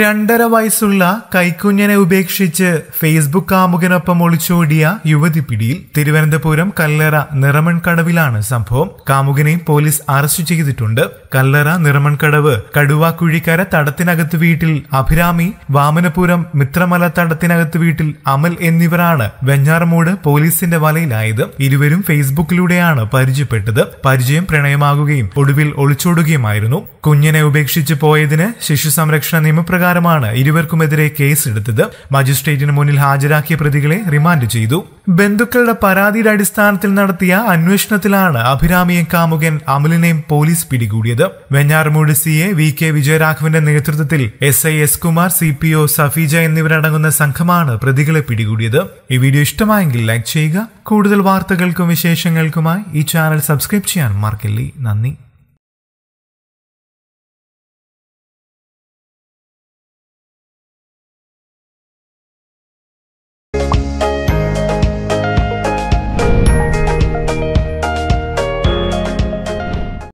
രണ്ടര വയസ്സുള്ള കൈക്കുഞ്ഞനെ ഉപേക്ഷിച്ച് ഫേസ്ബുക്ക് കാമുകനൊപ്പം ഒളിച്ചോടിയ യുവതി പിടിയിൽ തിരുവനന്തപുരം കല്ലറ നിറമൺകടവിലാണ് സംഭവം കാമുകനെ പോലീസ് അറസ്റ്റ് ചെയ്തിട്ടുണ്ട് കല്ലറ നിറമൺകടവ് കടുവാക്കുഴിക്കര തടത്തിനകത്ത് വീട്ടിൽ അഭിരാമി വാമനപുരം മിത്രമല തടത്തിനകത്ത് വീട്ടിൽ അമൽ എന്നിവരാണ് വെഞ്ഞാറമൂട് പോലീസിന്റെ വലയിലായത് ഇരുവരും ഫേസ്ബുക്കിലൂടെയാണ് പരിചയപ്പെട്ടത് പരിചയം പ്രണയമാകുകയും ഒടുവിൽ ഒളിച്ചോടുകയുമായിരുന്നു കുഞ്ഞിനെ ഉപേക്ഷിച്ച് പോയതിന് ശിശു സംരക്ഷണ നിയമപ്രകാരം പ്രകാരമാണ് ഇരുവർക്കുമെതിരെ കേസെടുത്തത് മജിസ്ട്രേറ്റിന് മുന്നിൽ ഹാജരാക്കിയ പ്രതികളെ റിമാൻഡ് ചെയ്തു ബന്ധുക്കളുടെ പരാതിയുടെ അടിസ്ഥാനത്തിൽ നടത്തിയ അന്വേഷണത്തിലാണ് അഭിരാമിയെ കാമുകൻ അമലിനെയും പോലീസ് പിടികൂടിയത് Venjaramoodu C A V K വിജയരാഘവന്റെ നേതൃത്വത്തിൽ S I S Kumar C P O Safeeja എന്നിവരടങ്ങുന്ന സംഘമാണ് പ്രതികളെ പിടികൂടിയത് ഈ വീഡിയോ ഇഷ്ടമായെങ്കിൽ ലൈക്ക് ചെയ്യുക കൂടുതൽ വാർത്തകൾക്കും വിശേഷങ്ങൾക്കുമായി ഈ ചാനൽ സബ്സ്ക്രൈബ് ചെയ്യാൻ മറക്കല്ലേ നന്ദി